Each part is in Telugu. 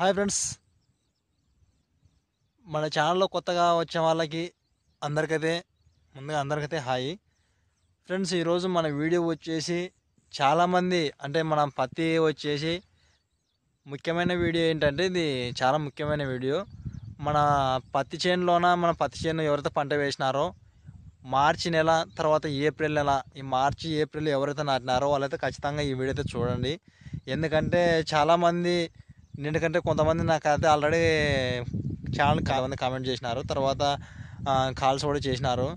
హాయ్ ఫ్రెండ్స్ మన ఛానల్లో కొత్తగా వచ్చే వాళ్ళకి అందరికైతే ముందుగా అందరికైతే హాయ్ ఫ్రెండ్స్ ఈరోజు మన వీడియో వచ్చేసి చాలామంది అంటే మనం పత్తి వచ్చేసి ముఖ్యమైన వీడియో ఏంటంటే ఇది చాలా ముఖ్యమైన వీడియో మన పత్తి చేనులోన మన పత్తి చేను ఎవరైతే పంట వేసినారో మార్చి నెల తర్వాత ఏప్రిల్ నెల ఈ మార్చి ఏప్రిల్ ఎవరైతే నాటినారో వాళ్ళైతే ఖచ్చితంగా ఈ వీడియో అయితే చూడండి ఎందుకంటే చాలామంది ఎందుకంటే కొంతమంది నాకు అయితే ఆల్రెడీ ఛానల్ కాదని కామెంట్ చేసినారు తర్వాత కాల్స్ కూడా చేసినారు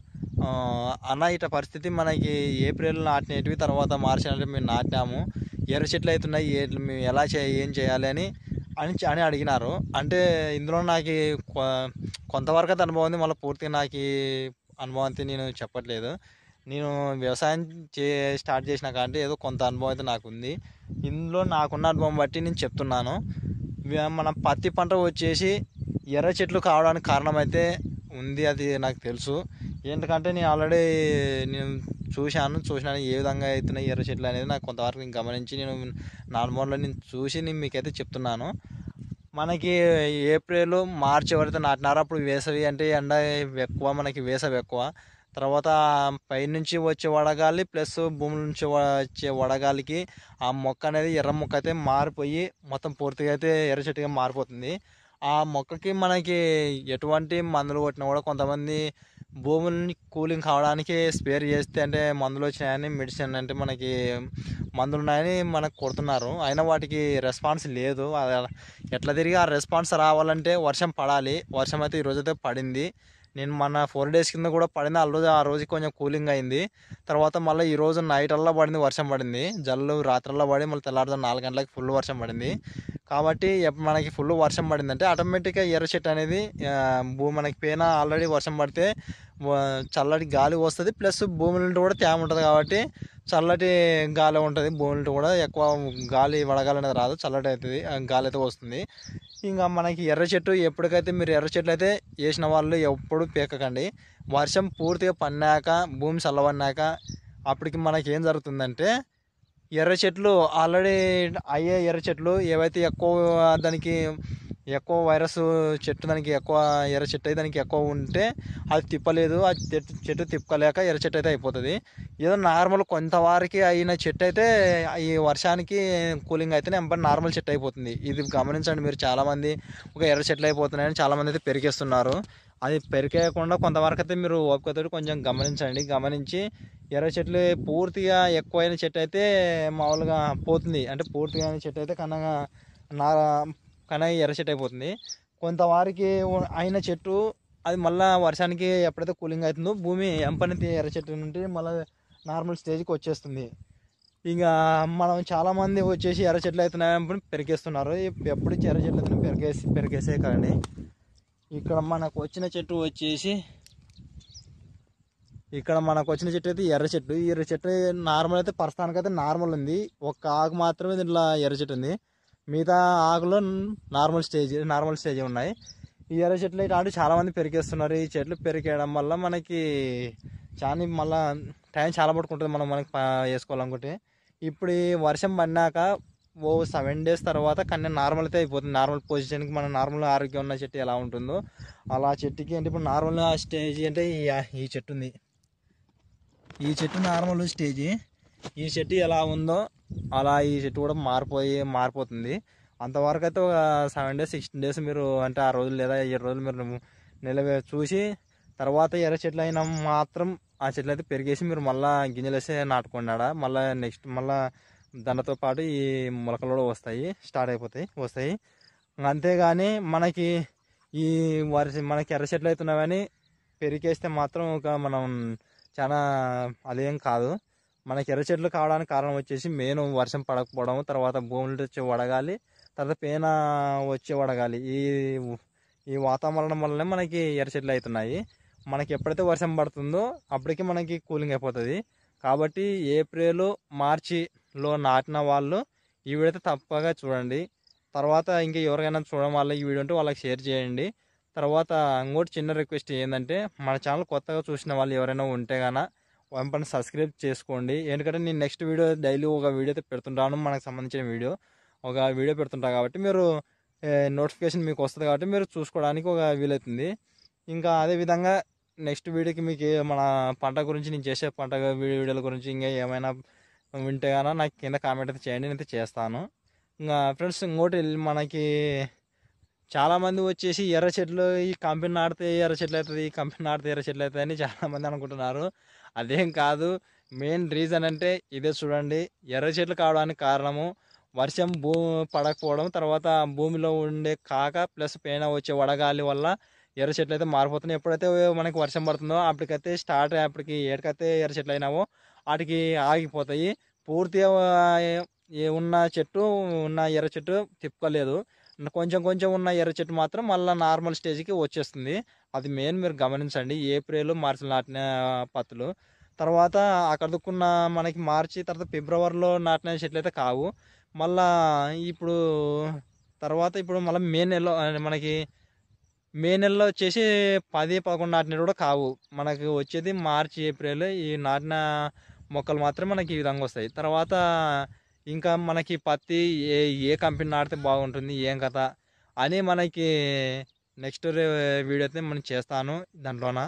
అన్న ఇట పరిస్థితి మనకి ఏప్రిల్ నాటినేటివి తర్వాత మార్చి అంటే మేము నాటినాము ఎర్ర చెట్లు అవుతున్నాయి మేము ఎలా చే ఏం చేయాలి అని అని అని అడిగినారు అంటే ఇందులో నాకు కొంతవరకు అయితే అనుభవం ఉంది మళ్ళీ పూర్తిగా నాకు అనుభవం అయితే నేను చెప్పట్లేదు నేను వ్యవసాయం చే స్టార్ట్ చేసిన కాబట్టి ఏదో కొంత అనుభవం అయితే నాకు ఉంది ఇందులో నాకున్న అనుభవం బట్టి నేను చెప్తున్నాను మన పత్తి పంట వచ్చేసి ఎర్ర చెట్లు కావడానికి కారణం అయితే ఉంది అది నాకు తెలుసు ఎందుకంటే నేను ఆల్రెడీ నేను చూశాను చూసినాను ఏ విధంగా అవుతున్నాయి ఎర్ర చెట్లు అనేది నాకు కొంతవరకు నేను గమనించి నేను నార్మల్లో నేను చూసి నేను మీకైతే చెప్తున్నాను మనకి ఏప్రిల్ మార్చి ఎవరైతే నాటినారో అప్పుడు వేసవి అంటే ఎండ ఎక్కువ మనకి వేసవి ఎక్కువ తర్వాత పైనుంచి వచ్చే వడగాలి ప్లస్ భూమి నుంచి వచ్చే వడగాలికి ఆ మొక్క అనేది ఎర్ర మొక్క అయితే మారిపోయి మొత్తం పూర్తిగా అయితే ఎర్ర చెట్టుగా మారిపోతుంది ఆ మొక్కకి మనకి ఎటువంటి మందులు కొట్టినా కూడా కొంతమంది భూములని కూలింగ్ కావడానికి స్పేర్ చేస్తే అంటే మందులు వచ్చినాయని మెడిసిన్ అంటే మనకి మందులు ఉన్నాయని మనకు కొడుతున్నారు అయినా వాటికి రెస్పాన్స్ లేదు ఎట్లా తిరిగి ఆ రెస్పాన్స్ రావాలంటే వర్షం పడాలి వర్షం అయితే ఈరోజైతే పడింది నేను మన ఫోర్ డేస్ కింద కూడా పడింది ఆ రోజు ఆ రోజు కొంచెం కూలింగ్ అయింది తర్వాత మళ్ళీ ఈ రోజు నైట్ అల్లా పడింది వర్షం పడింది జల్లు రాత్రల్లో పడి మళ్ళీ తెల్లారుదా నాలుగు గంటలకి ఫుల్ వర్షం పడింది కాబట్టి మనకి ఫుల్ వర్షం పడిందంటే ఆటోమేటిక్గా ఎర్ర చెట్టు అనేది భూమి మనకి పైన ఆల్రెడీ వర్షం పడితే చల్లటి గాలి వస్తుంది ప్లస్ భూమి నుండి కూడా తేమ ఉంటుంది కాబట్టి చల్లటి గాలి ఉంటుంది భూమి నుండి కూడా ఎక్కువ గాలి వడగాలి అనేది రాదు చల్లటి అవుతుంది గాలి అయితే వస్తుంది ఇంకా మనకి ఎర్ర చెట్టు ఎప్పటికైతే మీరు ఎర్ర చెట్లు అయితే వేసిన వాళ్ళు ఎప్పుడు పీకకండి వర్షం పూర్తిగా పన్నాక భూమి చల్లవన్నాక అప్పటికి మనకి ఏం జరుగుతుందంటే ఎర్ర చెట్లు ఆల్రెడీ అయ్యే ఎర్ర చెట్లు ఏవైతే ఎక్కువ దానికి ఎక్కువ వైరస్ చెట్టు దానికి ఎక్కువ ఎర్ర చెట్టు అయితే దానికి ఎక్కువ ఉంటే అది తిప్పలేదు ఆ చెట్టు చెట్టు తిప్పలేక ఎర్ర చెట్టు అయితే అయిపోతుంది ఏదో నార్మల్ కొంతవారికి అయిన చెట్టు అయితే ఈ వర్షానికి కూలింగ్ అయితే ఎంపటి నార్మల్ చెట్టు అయిపోతుంది ఇది గమనించండి మీరు చాలామంది ఒక ఎర్ర చెట్లు అయిపోతున్నాయని చాలామంది అయితే పెరిగేస్తున్నారు అది పెరిగేయకుండా కొంతవరకు అయితే మీరు ఓపికతో కొంచెం గమనించండి గమనించి ఎర్ర చెట్లు పూర్తిగా ఎక్కువైన చెట్టు అయితే మామూలుగా పోతుంది అంటే పూర్తిగా అయిన చెట్టు అయితే కన్నా నా కనాయి ఎర్రచెట్ అయిపోతుంది కొంతవారికి అయిన చెట్టు అది మళ్ళీ వర్షానికి ఎప్పుడైతే కూలింగ్ అవుతుందో భూమి ఎంపనెత్తి ఎర్ర చెట్టు నుండి మళ్ళీ నార్మల్ స్టేజ్కి వచ్చేస్తుంది ఇంకా మనం చాలామంది వచ్చేసి ఎర్ర చెట్లు అవుతున్నాయని పెరికేస్తున్నారు ఎప్పుడు ఎర్ర చెట్లు అవుతున్నా పెరిగేసి పెరిగేసే కానీ ఇక్కడ మనకు వచ్చిన చెట్టు వచ్చేసి ఇక్కడ మనకు వచ్చిన చెట్టు అయితే ఎర్ర చెట్టు ఎర్ర చెట్టు నార్మల్ అయితే ప్రస్తుతానికి అయితే నార్మల్ ఉంది ఒక్క ఆకు మాత్రమే దీంట్లో ఎర్ర చెట్టు ఉంది మిగతా ఆకులు నార్మల్ స్టేజ్ నార్మల్ స్టేజ్ ఉన్నాయి ఈ ఎర్ర చెట్లు ఇటు చాలామంది పెరికేస్తున్నారు ఈ చెట్లు పెరికేయడం వల్ల మనకి చాలా మళ్ళీ టైం చాలా పట్టుకుంటుంది మనం మనకి వేసుకోవాలనుకుంటే ఇప్పుడు వర్షం పడినాక ఓ సెవెన్ డేస్ తర్వాత కన్నా నార్మల్ అయితే అయిపోతుంది నార్మల్ పొజిషన్కి మన నార్మల్ ఆరోగ్యం ఉన్న చెట్టు ఎలా ఉంటుందో అలా చెట్టుకి అంటే ఇప్పుడు నార్మల్ స్టేజ్ అంటే ఈ చెట్టు ఉంది ఈ చెట్టు నార్మల్ స్టేజ్ ఈ చెట్టు ఎలా ఉందో అలా ఈ చెట్టు కూడా మారిపోయి మారిపోతుంది అంతవరకు అయితే ఒక సెవెన్ డేస్ సిక్స్టీన్ డేస్ మీరు అంటే ఆ రోజులు లేదా ఏడు రోజులు మీరు నిలవే చూసి తర్వాత ఎర్ర చెట్లు అయినా మాత్రం ఆ చెట్లు అయితే పెరిగేసి మీరు మళ్ళీ గింజలు వేసి నాటుకున్నాడా మళ్ళీ నెక్స్ట్ మళ్ళీ దండతో పాటు ఈ మొలకలు కూడా వస్తాయి స్టార్ట్ అయిపోతాయి వస్తాయి అంతేగాని మనకి ఈ వరి మనకి ఎర్ర చెట్లు అవుతున్నామని పెరిగేస్తే మాత్రం ఒక మనం చాలా అదేం కాదు మనకి ఎర్ర చెట్లు కావడానికి కారణం వచ్చేసి మెయిన్ వర్షం పడకపోవడం తర్వాత భూములు వచ్చి వడగాలి తర్వాత పేన వచ్చి వడగాలి ఈ ఈ వాతావరణం వల్లనే మనకి ఎర్ర చెట్లు అవుతున్నాయి మనకి ఎప్పుడైతే వర్షం పడుతుందో అప్పటికి మనకి కూలింగ్ అయిపోతుంది కాబట్టి ఏప్రిల్ మార్చిలో నాటిన వాళ్ళు ఈ వీడియో తప్పగా చూడండి తర్వాత ఇంకా ఎవరికైనా చూడడం వల్ల ఈ వీడియో ఉంటే వాళ్ళకి షేర్ చేయండి తర్వాత ఇంకోటి చిన్న రిక్వెస్ట్ ఏంటంటే మన ఛానల్ కొత్తగా చూసిన వాళ్ళు ఎవరైనా ఉంటే కానీ వెంపని సబ్స్క్రైబ్ చేసుకోండి ఎందుకంటే నేను నెక్స్ట్ వీడియో డైలీ ఒక వీడియో అయితే పెడుతుంటాను మనకు సంబంధించిన వీడియో ఒక వీడియో పెడుతుంటాను కాబట్టి మీరు నోటిఫికేషన్ మీకు వస్తుంది కాబట్టి మీరు చూసుకోవడానికి ఒక వీలవుతుంది ఇంకా అదేవిధంగా నెక్స్ట్ వీడియోకి మీకు మన పంట గురించి నేను చేసే పంట వీడియోల గురించి ఇంకా ఏమైనా వింటే కానీ నాకు కింద కామెంట్ అయితే చేయండి నేను చేస్తాను ఇంకా ఫ్రెండ్స్ ఇంకోటి మనకి చాలామంది వచ్చేసి ఎర్ర చెట్లు ఈ కంపెనీ నాడితే ఎర్ర చెట్లు అవుతుంది ఈ కంపెనీ నాడితే ఎర్ర చెట్లు అవుతాయని చాలామంది అనుకుంటున్నారు అదేం కాదు మెయిన్ రీజన్ అంటే ఇదే చూడండి ఎర్ర చెట్లు కావడానికి కారణము వర్షం భూ పడకపోవడం తర్వాత భూమిలో ఉండే కాక ప్లస్ పైన వచ్చే వడగాలి వల్ల ఎర్ర చెట్లు అయితే మారిపోతున్నాయి ఎప్పుడైతే మనకి వర్షం పడుతుందో అప్పటికైతే స్టార్ట్ అప్పటికి ఏడికైతే ఎర్ర చెట్లు అయినావో వాటికి ఆగిపోతాయి పూర్తిగా ఉన్న చెట్టు ఉన్న ఎర్ర చెట్టు తిప్పుకోలేదు కొంచెం కొంచెం ఉన్న ఎర్ర చెట్టు మాత్రం మళ్ళీ నార్మల్ స్టేజ్కి వచ్చేస్తుంది అది మెయిన్ మీరు గమనించండి ఏప్రిల్ మార్చి నాటిన పత్తులు తర్వాత అక్కడ దుక్కున్న మనకి మార్చి తర్వాత ఫిబ్రవరిలో నాటిన చెట్లు అయితే కావు మళ్ళా ఇప్పుడు తర్వాత ఇప్పుడు మళ్ళీ మే నెలలో మనకి మే నెలలో వచ్చేసి పది పదకొండు నాటినవి కూడా కావు మనకి వచ్చేది మార్చి ఏప్రిల్ ఈ నాటిన మొక్కలు మాత్రం మనకి ఈ విధంగా వస్తాయి తర్వాత ఇంకా మనకి పత్తి ఏ ఏ కంపెనీ నాడితే బాగుంటుంది ఏం కథ అని మనకి నెక్స్ట్ వీడియో అయితే మనం చేస్తాను దాంట్లోన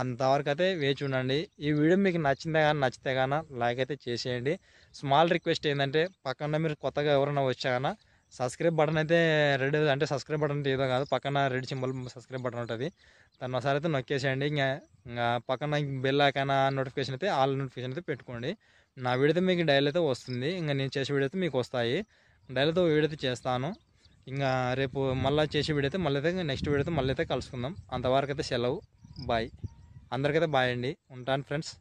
అంతవరకు అయితే వేచి ఉండండి ఈ వీడియో మీకు నచ్చిందే కానీ నచ్చితే కానీ లైక్ అయితే చేసేయండి స్మాల్ రిక్వెస్ట్ ఏంటంటే పక్కన మీరు కొత్తగా ఎవరైనా వచ్చాకనా సబ్స్క్రైబ్ బటన్ అయితే రెడ్ అంటే సబ్స్క్రైబ్ బటన్ ఏదో కాదు పక్కన రెడ్ సింబల్ సబ్స్క్రైబ్ బటన్ ఉంటుంది దాన్ని ఒకసారి అయితే నొక్కేసేయండి ఇంకా పక్కన బెల్ ఆకైనా నోటిఫికేషన్ అయితే ఆల్ నోటిఫికేషన్ అయితే పెట్టుకోండి నా వీడితో మీకు డైలీ అయితే వస్తుంది ఇంకా నేను చేసే వీడియో మీకు వస్తాయి డైలీతో వీడియో చేస్తాను ఇంకా రేపు మళ్ళీ చేసే వీడియో అయితే మళ్ళీ అయితే నెక్స్ట్ వీడియోతో మళ్ళీ అయితే కలుసుకుందాం అంతవరకు అయితే సెలవు బాయ్ అందరికైతే బాయ్ అండి ఉంటాను ఫ్రెండ్స్